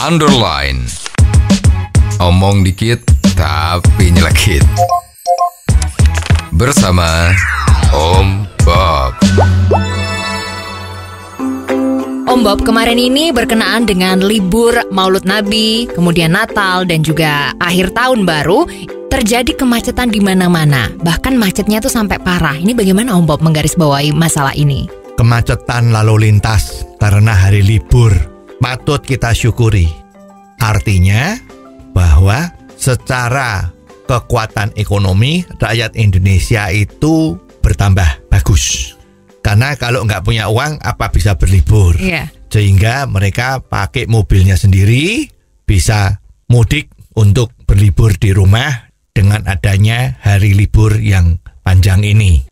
underline. Omong dikit tapi nyelekit. Bersama Om Bob. Om Bob, kemarin ini berkenaan dengan libur Maulud Nabi, kemudian Natal dan juga akhir tahun baru, terjadi kemacetan di mana-mana. Bahkan macetnya tuh sampai parah. Ini bagaimana Om Bob menggarisbawahi masalah ini? Kemacetan lalu lintas karena hari libur patut kita syukuri. Artinya bahwa secara kekuatan ekonomi rakyat Indonesia itu bertambah bagus. Karena kalau nggak punya uang apa bisa berlibur. Yeah. Sehingga mereka pakai mobilnya sendiri bisa mudik untuk berlibur di rumah dengan adanya hari libur yang panjang ini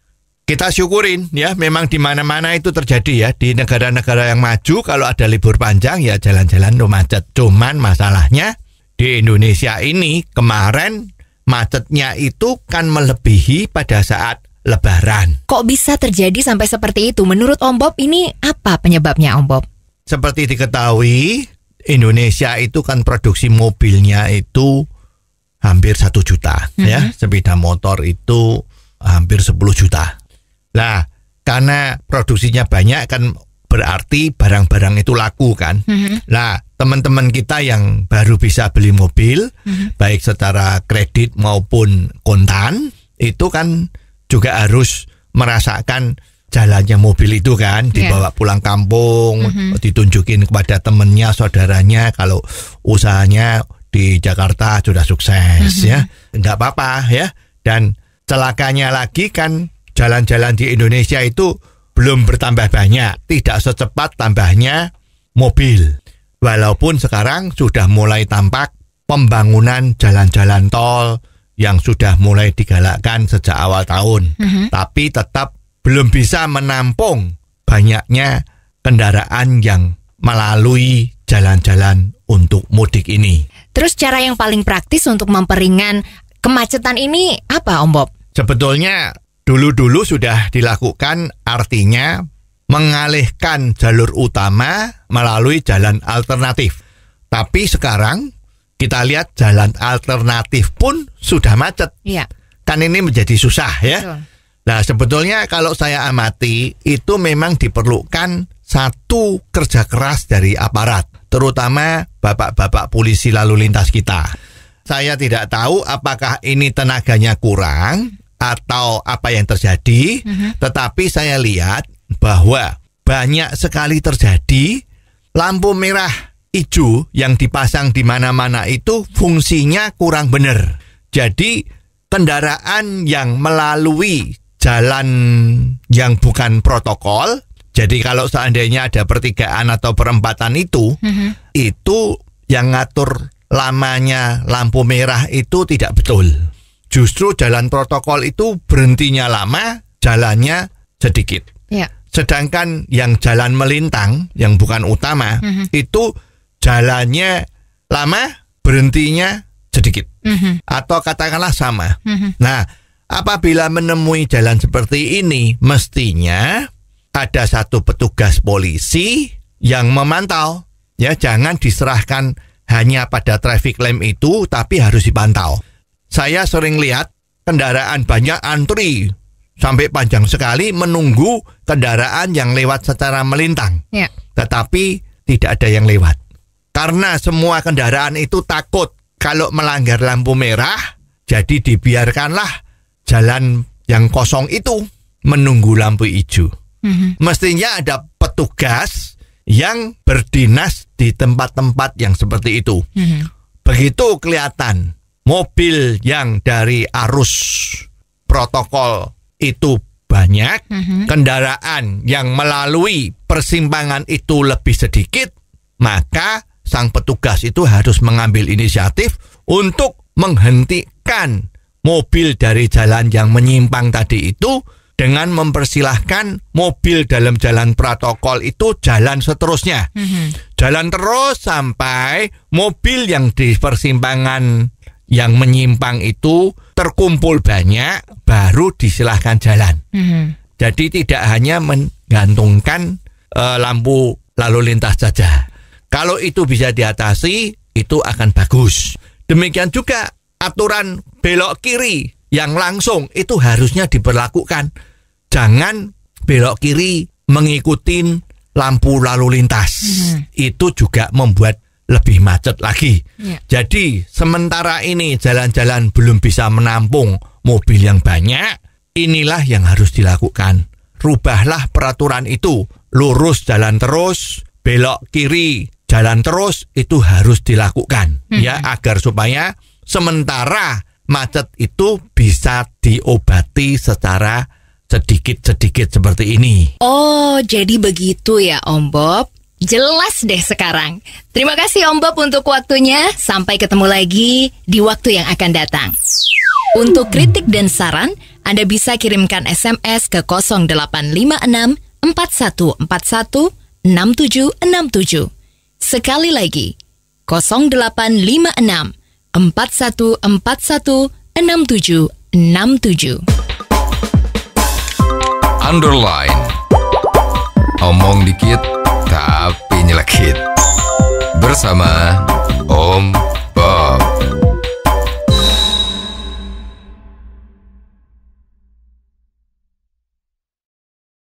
kita syukurin ya memang di mana-mana itu terjadi ya di negara-negara yang maju kalau ada libur panjang ya jalan-jalan tuh macet cuman masalahnya di Indonesia ini kemarin macetnya itu kan melebihi pada saat lebaran kok bisa terjadi sampai seperti itu menurut Om Bob ini apa penyebabnya Om Bob seperti diketahui Indonesia itu kan produksi mobilnya itu hampir satu juta mm -hmm. ya mm-hmm. sepeda motor itu hampir 10 juta lah, karena produksinya banyak kan berarti barang-barang itu laku kan. Mm-hmm. Nah, teman-teman kita yang baru bisa beli mobil mm-hmm. baik secara kredit maupun kontan itu kan juga harus merasakan jalannya mobil itu kan iya. dibawa pulang kampung, mm-hmm. ditunjukin kepada temennya, saudaranya kalau usahanya di Jakarta sudah sukses mm-hmm. ya. Enggak apa-apa ya. Dan celakanya lagi kan jalan-jalan di Indonesia itu belum bertambah banyak, tidak secepat tambahnya mobil. Walaupun sekarang sudah mulai tampak pembangunan jalan-jalan tol yang sudah mulai digalakkan sejak awal tahun, mm -hmm. tapi tetap belum bisa menampung banyaknya kendaraan yang melalui jalan-jalan untuk mudik ini. Terus cara yang paling praktis untuk memperingan kemacetan ini apa, Om Bob? Sebetulnya dulu-dulu sudah dilakukan artinya mengalihkan jalur utama melalui jalan alternatif. Tapi sekarang kita lihat jalan alternatif pun sudah macet. Iya. Kan ini menjadi susah ya. Betul. Nah, sebetulnya kalau saya amati itu memang diperlukan satu kerja keras dari aparat, terutama bapak-bapak polisi lalu lintas kita. Saya tidak tahu apakah ini tenaganya kurang atau apa yang terjadi, uh mhm. -huh. tetapi saya lihat bahwa banyak sekali terjadi lampu merah hijau yang dipasang di mana-mana itu fungsinya kurang benar. Jadi kendaraan yang melalui jalan yang bukan protokol, jadi kalau seandainya ada pertigaan atau perempatan itu, uh mhm. -huh. itu yang ngatur lamanya lampu merah itu tidak betul justru jalan protokol itu berhentinya lama, jalannya sedikit. Ya. Sedangkan yang jalan melintang, yang bukan utama, mm -hmm. itu jalannya lama, berhentinya sedikit. Mm -hmm. Atau katakanlah sama. Mm -hmm. Nah, apabila menemui jalan seperti ini, mestinya ada satu petugas polisi yang memantau. Ya, jangan diserahkan hanya pada traffic lamp itu, tapi harus dipantau. Saya sering lihat kendaraan banyak antri sampai panjang sekali menunggu kendaraan yang lewat secara melintang. Ya. Tetapi tidak ada yang lewat. Karena semua kendaraan itu takut kalau melanggar lampu merah, jadi dibiarkanlah jalan yang kosong itu menunggu lampu hijau. Mm -hmm. Mestinya ada petugas yang berdinas di tempat-tempat yang seperti itu. Mm -hmm. Begitu kelihatan mobil yang dari arus protokol itu banyak, mm -hmm. kendaraan yang melalui persimpangan itu lebih sedikit, maka sang petugas itu harus mengambil inisiatif untuk menghentikan mobil dari jalan yang menyimpang tadi itu dengan mempersilahkan mobil dalam jalan protokol itu jalan seterusnya. Mm -hmm. Jalan terus sampai mobil yang di persimpangan yang menyimpang itu terkumpul banyak baru disilahkan jalan. Mm -hmm. Jadi tidak hanya menggantungkan e, lampu lalu lintas saja. Kalau itu bisa diatasi, itu akan bagus. Demikian juga aturan belok kiri yang langsung itu harusnya diberlakukan. Jangan belok kiri mengikuti lampu lalu lintas. Mm -hmm. Itu juga membuat lebih macet lagi. Ya. Jadi sementara ini jalan-jalan belum bisa menampung mobil yang banyak, inilah yang harus dilakukan. Rubahlah peraturan itu. Lurus jalan terus, belok kiri jalan terus itu harus dilakukan hmm. ya agar supaya sementara macet itu bisa diobati secara sedikit-sedikit seperti ini. Oh, jadi begitu ya Om Bob. Jelas deh sekarang. Terima kasih Om Bob untuk waktunya. Sampai ketemu lagi di waktu yang akan datang. Untuk kritik dan saran, Anda bisa kirimkan SMS ke 0856 4141 6767. Sekali lagi, 0856 4141 6767. Underline Omong dikit tapi nyelekit bersama Om